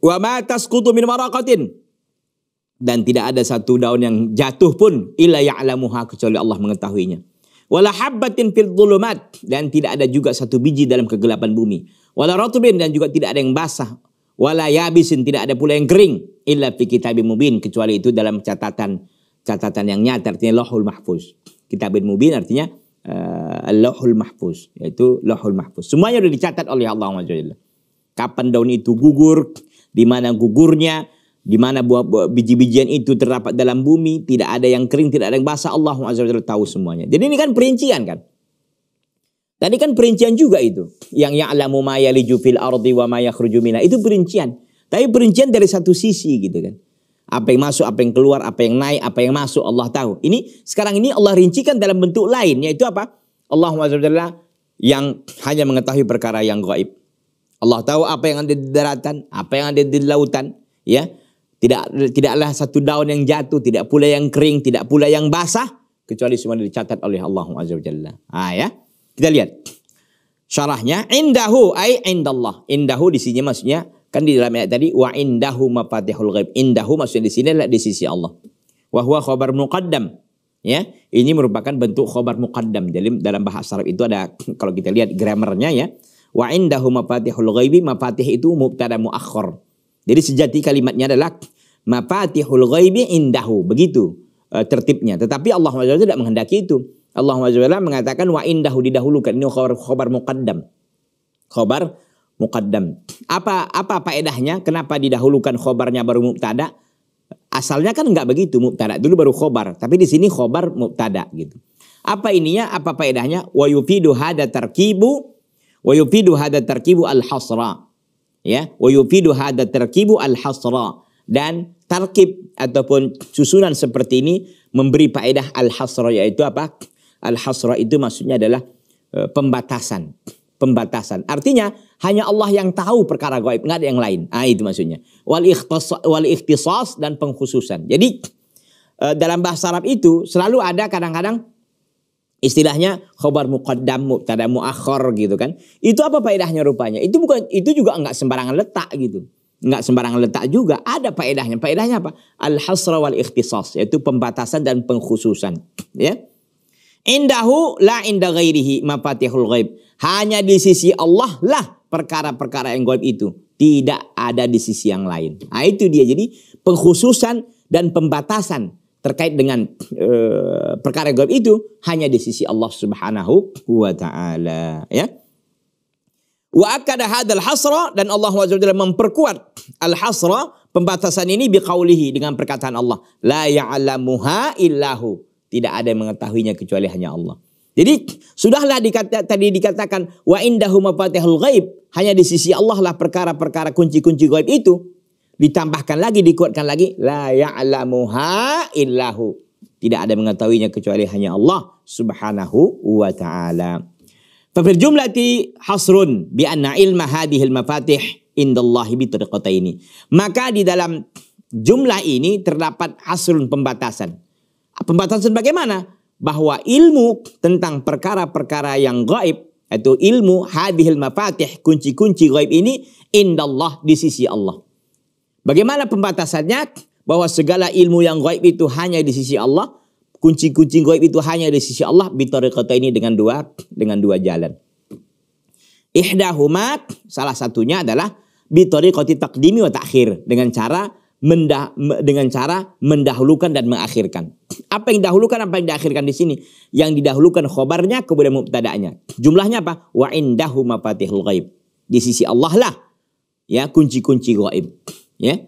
Wa ma tasqutu min waraqatin dan tidak ada satu daun yang jatuh pun illa ya'lamuha kecuali Allah mengetahuinya. Wala habbatin fil dhulumat dan tidak ada juga satu biji dalam kegelapan bumi. Wala ratubin dan juga tidak ada yang basah. Wala yabisin tidak ada pula yang kering illa fi kitabim mubin kecuali itu dalam catatan catatan yang nyata artinya lohul Mahfuz. kita Mubin artinya uh, lohul Mahfuz, yaitu lohul Mahfuz. Semuanya sudah dicatat oleh Allah Azza Kapan daun itu gugur, di mana gugurnya, di mana buah, biji-bijian itu terdapat dalam bumi, tidak ada yang kering, tidak ada yang basah, Allah Azza tahu semuanya. Jadi ini kan perincian kan? Tadi kan perincian juga itu. Yang ya'lamu ma yaliju fil ardi wa maya yakhruju Itu perincian. Tapi perincian dari satu sisi gitu kan. Apa yang masuk, apa yang keluar, apa yang naik, apa yang masuk Allah tahu. Ini sekarang ini Allah rincikan dalam bentuk lain yaitu apa? Allah Subhanahu yang hanya mengetahui perkara yang gaib. Allah tahu apa yang ada di daratan, apa yang ada di lautan, ya. Tidak tidaklah satu daun yang jatuh, tidak pula yang kering, tidak pula yang basah kecuali semua dicatat oleh Allah Azza Ah ya. Kita lihat. Syarahnya indahu ai indallah. Indahu di sini maksudnya Kan di dalam ayat tadi wa indahu mafatihul ghaib. Indahu maksudnya di sini adalah di sisi Allah. Wa huwa khabar muqaddam. Ya, ini merupakan bentuk khabar muqaddam. Jadi dalam bahasa Arab itu ada [CLEARS THROAT] kalau kita lihat grammarnya ya. Wa indahu mafatihul ghaibi mafatih itu mubtada muakhir. Jadi sejati kalimatnya adalah mafatihul ghaibi indahu. Begitu e, tertibnya. Tetapi Allah SWT tidak menghendaki itu. Allah SWT mengatakan wa indahu didahulukan. Ini khabar, khabar muqaddam. Khabar muqaddam. Apa apa faedahnya? Kenapa didahulukan khobarnya baru mubtada? Asalnya kan enggak begitu mubtada dulu baru khobar, tapi di sini khobar mubtada gitu. Apa ininya? Apa faedahnya? Wa yufidu hada tarkibu wa yufidu hada tarkibu al hasra. Ya, wa yufidu hada tarkibu al hasra dan tarkib ataupun susunan seperti ini memberi faedah al hasra yaitu apa? Al hasra itu maksudnya adalah e, pembatasan pembatasan. Artinya hanya Allah yang tahu perkara gaib, nggak ada yang lain. Ah itu maksudnya. Wal ikhtisas dan pengkhususan. Jadi eh, dalam bahasa Arab itu selalu ada kadang-kadang istilahnya khobar muqaddam mubtada muakhir gitu kan. Itu apa faedahnya rupanya? Itu bukan itu juga nggak sembarangan letak gitu. Nggak sembarangan letak juga. Ada faedahnya. Faedahnya apa? Al hasra wal ikhtisas yaitu pembatasan dan pengkhususan, ya. Indahu la inda ghairihi mafatihul ghaib. Hanya di sisi Allah lah perkara-perkara yang gaib itu. Tidak ada di sisi yang lain. Nah itu dia. Jadi pengkhususan dan pembatasan terkait dengan e, perkara gaib itu hanya di sisi Allah Subhanahu wa taala ya. Wa akada hadal hasra dan Allah Subhanahu memperkuat al hasra pembatasan ini biqaulihi dengan perkataan Allah la ya'lamuha illahu tidak ada yang mengetahuinya kecuali hanya Allah. Jadi sudahlah dikata, tadi dikatakan wa indahu mafatihul ghaib, hanya di sisi Allah lah perkara-perkara kunci-kunci gaib itu. Ditambahkan lagi, dikuatkan lagi la ya'lamuha illahu. Tidak ada mengetahuinya kecuali hanya Allah Subhanahu wa taala. Fafil jumlati hasrun bi anna ilma hadhil mafatih indallahi bi ini. Maka di dalam jumlah ini terdapat hasrun pembatasan Pembatasan bagaimana? Bahwa ilmu tentang perkara-perkara yang gaib yaitu ilmu hadihil mafatih kunci-kunci gaib ini indallah di sisi Allah. Bagaimana pembatasannya? Bahwa segala ilmu yang gaib itu hanya di sisi Allah, kunci-kunci gaib itu hanya di sisi Allah kota ini dengan dua dengan dua jalan. Ihdahumat salah satunya adalah bitariqati kota wa ta'khir dengan cara mendah, dengan cara mendahulukan dan mengakhirkan. Apa yang dahulukan apa yang diakhirkan di sini? Yang didahulukan khobarnya kemudian mubtada'nya. Jumlahnya apa? Wa indahu mafatihul ghaib. Di sisi Allah lah ya kunci-kunci ghaib. Ya.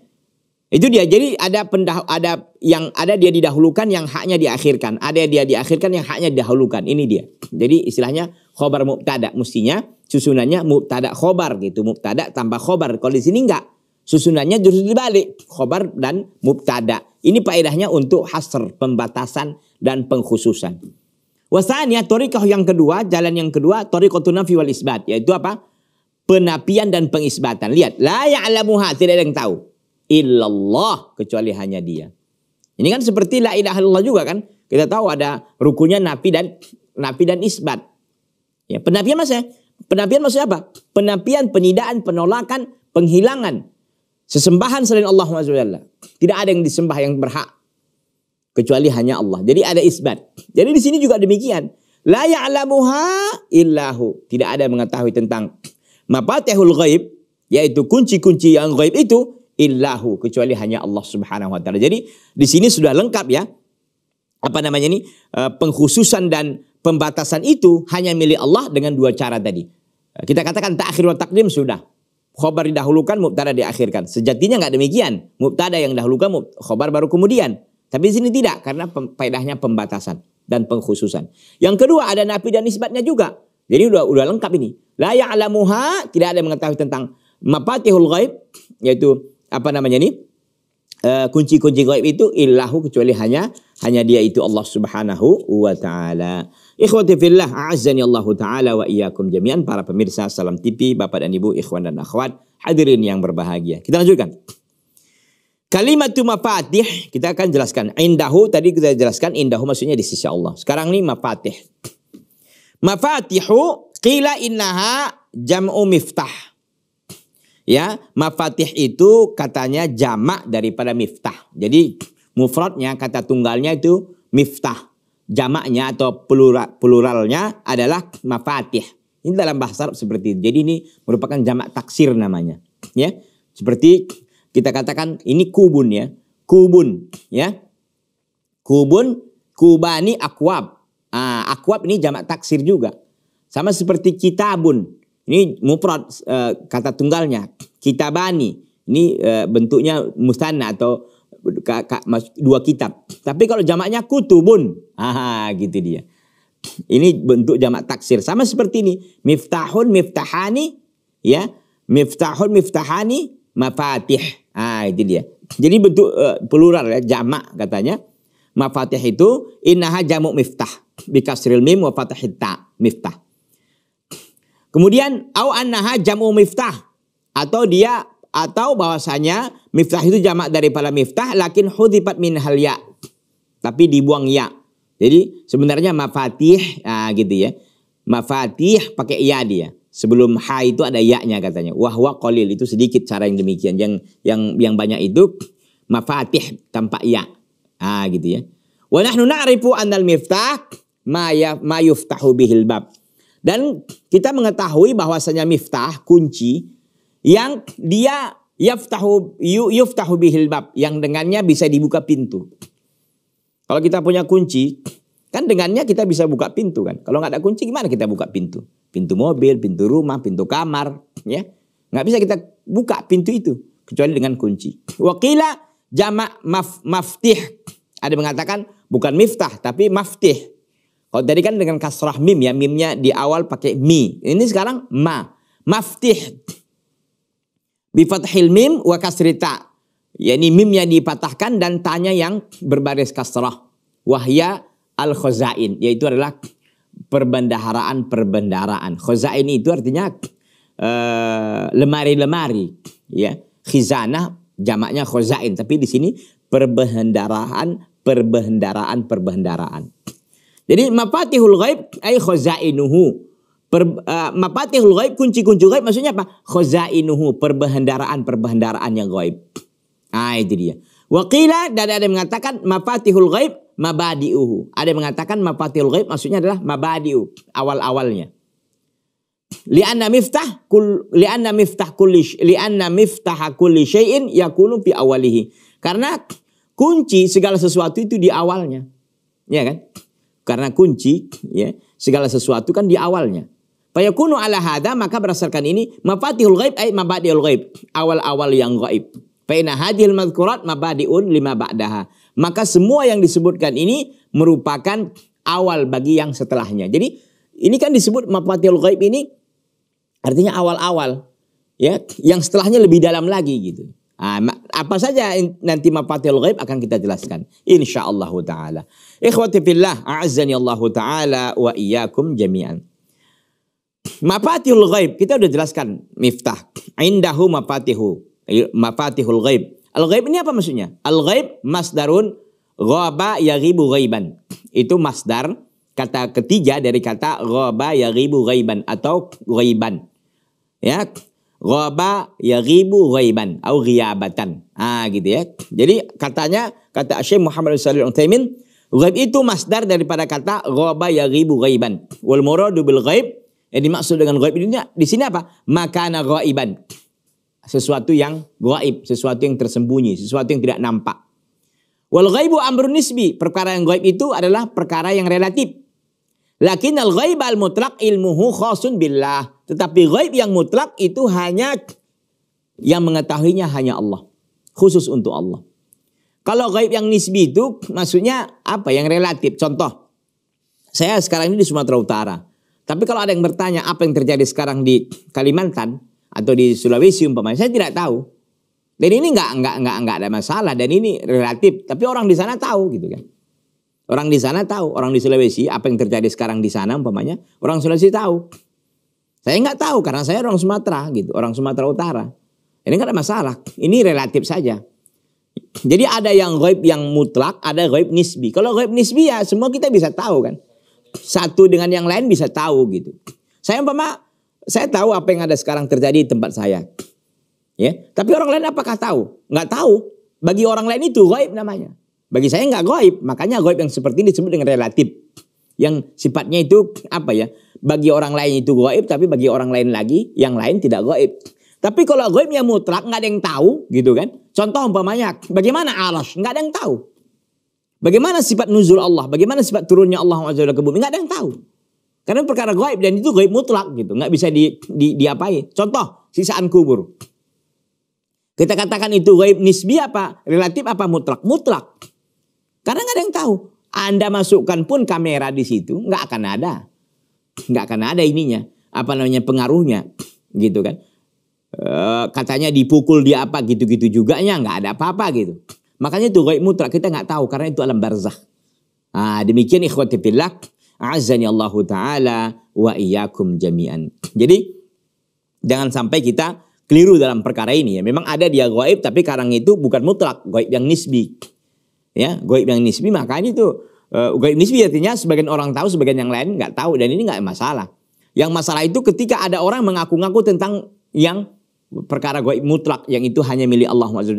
Itu dia. Jadi ada pendah ada yang ada dia didahulukan yang haknya diakhirkan. Ada dia diakhirkan yang haknya didahulukan. Ini dia. Jadi istilahnya khobar mubtada mestinya susunannya mubtada khobar gitu. Mubtada tambah khobar. Kalau di sini enggak Susunannya justru dibalik, khobar dan mubtada. Ini faedahnya untuk hasr, pembatasan dan pengkhususan. Wasaniyah torikoh yang kedua, jalan yang kedua, torikotuna wal isbat. Yaitu apa? Penapian dan pengisbatan. Lihat, la ya'lamuha, tidak ada yang tahu. Illallah, kecuali hanya dia. Ini kan seperti la ilaha illallah juga kan. Kita tahu ada rukunya napi dan napi dan isbat. Ya, penapian maksudnya, penapian maksudnya apa? penapian penidaan, penolakan, penghilangan Sesembahan selain Allah SWT. Tidak ada yang disembah yang berhak. Kecuali hanya Allah. Jadi ada isbat. Jadi di sini juga demikian. La ya'lamuha illahu. Tidak ada mengetahui tentang mafatihul ghaib. Yaitu kunci-kunci yang ghaib itu. Illahu. Kecuali hanya Allah subhanahu wa ta'ala. Jadi di sini sudah lengkap ya. Apa namanya ini? Eh, pengkhususan dan pembatasan itu hanya milik Allah dengan dua cara tadi. Eh, kita katakan takhir wa takdim sudah khobar didahulukan, mubtada diakhirkan. Sejatinya nggak demikian. Mubtada yang dahulukan, khobar baru kemudian. Tapi di sini tidak karena faedahnya pembatasan dan pengkhususan. Yang kedua ada nafi dan nisbatnya juga. Jadi udah udah lengkap ini. La ya'lamuha tidak ada yang mengetahui tentang mafatihul ghaib yaitu apa namanya ini? Eh, kunci-kunci gaib itu illahu kecuali hanya hanya dia itu Allah Subhanahu wa taala. Ikhwati fillah, a'azzani Allahu ta'ala wa iyyakum jami'an para pemirsa Salam TV, Bapak dan Ibu, ikhwan dan akhwat, hadirin yang berbahagia. Kita lanjutkan. kalimat mafatih, kita akan jelaskan. Indahu, tadi kita jelaskan, indahu maksudnya di sisi Allah. Sekarang ini mafatih. Mafatihu, qila innaha jam'u miftah. Ya, mafatih itu katanya jamak daripada miftah. Jadi mufradnya kata tunggalnya itu miftah jamaknya atau plural, pluralnya adalah mafatih. Ini dalam bahasa Arab seperti itu. Jadi ini merupakan jamak taksir namanya. Ya, seperti kita katakan ini kubun ya, kubun ya, kubun, kubani, akwab. Ah, akwab ini jamak taksir juga. Sama seperti kitabun. Ini mufrad eh, kata tunggalnya. Kitabani. Ini eh, bentuknya mustana atau dua kitab. Tapi kalau jamaknya kutubun, ah gitu dia. Ini bentuk jamak taksir sama seperti ini. Miftahun miftahani ya. Miftahun miftahani mafatih. Ah itu dia. Jadi bentuk uh, plural ya jamak katanya. Mafatih itu innaha jamu miftah bikasril mim wa miftah. Kemudian au annaha jamu miftah atau dia atau bahwasanya miftah itu jamak daripada miftah lakin hudifat min hal ya tapi dibuang ya jadi sebenarnya mafatih nah gitu ya mafatih pakai ya dia sebelum ha itu ada ya-nya katanya wah kolil itu sedikit cara yang demikian yang yang yang banyak itu mafatih tanpa ya ah gitu ya wa nahnu na'rifu annal miftah maya ma yuftahu bihil dan kita mengetahui bahwasanya miftah kunci yang dia yaftahu yuftahu bihil bab yang dengannya bisa dibuka pintu. Kalau kita punya kunci, kan dengannya kita bisa buka pintu kan. Kalau nggak ada kunci gimana kita buka pintu? Pintu mobil, pintu rumah, pintu kamar, ya. Nggak bisa kita buka pintu itu kecuali dengan kunci. Wakila jamak maf, maftih. Ada mengatakan bukan miftah tapi maftih. Kalau tadi kan dengan kasrah mim ya, mimnya di awal pakai mi. Ini sekarang ma. Maftih bifathil mim wa kasrita. Yani mim yang dipatahkan dan tanya yang berbaris kasrah. Wahya al-khazain. Yaitu adalah perbendaharaan perbendaharaan Khazain itu artinya eh, lemari-lemari. Uh, ya khizana jamaknya khazain. Tapi di sini perbendaharaan perbendaraan, perbendaraan. Jadi mafatihul ghaib ay khazainuhu Per, uh, eh, mafatihul ghaib kunci-kunci ghaib maksudnya apa? Khazainuhu perbendaraan-perbendaraan yang ghaib. Ah itu dia. Wakila dan ada yang mengatakan mafatihul ghaib mabadiuhu. Ada yang mengatakan mafatihul ghaib maksudnya adalah mabadiu awal-awalnya. Lianna miftah kul lianna miftah kulli lianna miftah kulli syai'in yakunu fi awalihi. Karena kunci segala sesuatu itu di awalnya. Ya kan? Karena kunci ya segala sesuatu kan di awalnya. Fayakunu ala hadha maka berdasarkan ini mafatihul ghaib ay mabadiul ghaib. Awal-awal yang ghaib. Faina hadhil madhkurat mabadiun lima ba'daha. Maka semua yang disebutkan ini merupakan awal bagi yang setelahnya. Jadi ini kan disebut mafatihul ghaib ini artinya awal-awal ya yang setelahnya lebih dalam lagi gitu. Nah, apa saja nanti mafatihul ghaib akan kita jelaskan insyaallah taala. Ikhwati fillah a'azzani Allah taala wa iyyakum jami'an. Mafatihul ghaib, kita udah jelaskan miftah. Indahu mafatihu, mafatihul ghaib. Al-ghaib ini apa maksudnya? Al-ghaib masdarun ghaba yaghibu ghaiban. Itu masdar kata ketiga dari kata ghaba yaghibu ghaiban atau ghaiban. Ya, ghaba yaghibu ghaiban atau ghiabatan. Ah gitu ya. Jadi katanya kata Syekh Muhammad Sallallahu Alaihi utsaimin ghaib itu masdar daripada kata ghaba yaghibu ghaiban. Wal muradu bil ghaib yang dimaksud dengan gaib di dunia di sini apa? Makana gaiban. Sesuatu yang gaib, sesuatu yang tersembunyi, sesuatu yang tidak nampak. Wal ghaibu amrun nisbi. Perkara yang gaib itu adalah perkara yang relatif. Lakin al ghaib al mutlak ilmuhu khosun billah. Tetapi ghaib yang mutlak itu hanya yang mengetahuinya hanya Allah. Khusus untuk Allah. Kalau gaib yang nisbi itu maksudnya apa? Yang relatif. Contoh, saya sekarang ini di Sumatera Utara. Tapi kalau ada yang bertanya apa yang terjadi sekarang di Kalimantan atau di Sulawesi umpamanya, saya tidak tahu. Dan ini nggak nggak nggak nggak ada masalah dan ini relatif. Tapi orang di sana tahu gitu kan. Orang di sana tahu, orang di Sulawesi apa yang terjadi sekarang di sana umpamanya, orang Sulawesi tahu. Saya nggak tahu karena saya orang Sumatera gitu, orang Sumatera Utara. Ini nggak ada masalah. Ini relatif saja. Jadi ada yang gaib yang mutlak, ada gaib nisbi. Kalau gaib nisbi ya semua kita bisa tahu kan satu dengan yang lain bisa tahu gitu. Saya umpama saya tahu apa yang ada sekarang terjadi di tempat saya. Ya, tapi orang lain apakah tahu? Nggak tahu. Bagi orang lain itu goib namanya. Bagi saya nggak goib. Makanya goib yang seperti ini disebut dengan relatif. Yang sifatnya itu apa ya? Bagi orang lain itu goib, tapi bagi orang lain lagi, yang lain tidak goib. Tapi kalau goibnya mutlak, nggak ada yang tahu gitu kan. Contoh umpamanya, bagaimana alas? Nggak ada yang tahu. Bagaimana sifat nuzul Allah? Bagaimana sifat turunnya Allah SWT ke bumi? Nggak ada yang tahu. Karena perkara gaib dan itu gaib mutlak gitu. Nggak bisa di, di, diapain. Contoh, sisaan kubur. Kita katakan itu gaib nisbi apa? Relatif apa mutlak? Mutlak. Karena nggak ada yang tahu. Anda masukkan pun kamera di situ nggak akan ada. Nggak akan ada ininya. Apa namanya pengaruhnya. Gitu kan. E, katanya dipukul dia apa gitu-gitu nya nggak ada apa-apa gitu. Makanya itu gaib mutlak kita nggak tahu karena itu alam barzah. Ah demikian ikhwati fillah, azani Allah taala wa iyyakum jami'an. Jadi jangan sampai kita keliru dalam perkara ini ya. Memang ada dia gaib tapi karang itu bukan mutlak, gaib yang nisbi. Ya, gaib yang nisbi makanya itu uh, gaib nisbi artinya sebagian orang tahu, sebagian yang lain nggak tahu dan ini nggak masalah. Yang masalah itu ketika ada orang mengaku-ngaku tentang yang perkara gaib mutlak yang itu hanya milik Allah Azza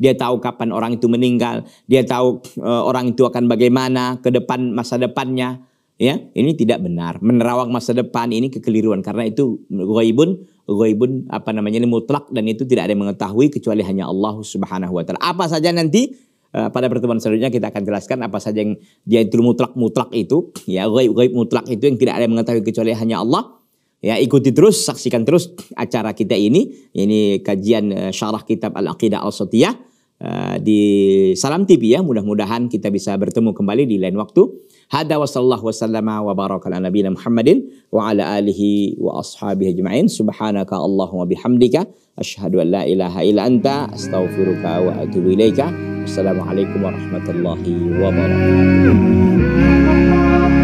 dia tahu kapan orang itu meninggal. Dia tahu e, orang itu akan bagaimana ke depan masa depannya. Ya, ini tidak benar. Menerawang masa depan ini kekeliruan karena itu ghaibun ghaibun apa namanya ini mutlak dan itu tidak ada yang mengetahui kecuali hanya Allah Subhanahu wa taala. Apa saja nanti e, pada pertemuan selanjutnya kita akan jelaskan apa saja yang dia itu mutlak mutlak itu ya ghaib ghaib mutlak itu yang tidak ada yang mengetahui kecuali hanya Allah Ya ikuti terus, saksikan terus acara kita ini. Ini kajian eh, syarah kitab Al-Aqidah Al-Satiyah. Eh, di Salam TV ya. Mudah-mudahan kita bisa bertemu kembali di lain waktu. Hada wa sallallahu wa sallama wa baraka ala Muhammadin wa ala alihi wa ashabihi ajma'in. Subhanaka Allahumma bihamdika. Ashhadu an la ilaha illa anta. Astaghfiruka wa atubu ilaika. Assalamualaikum warahmatullahi wabarakatuh.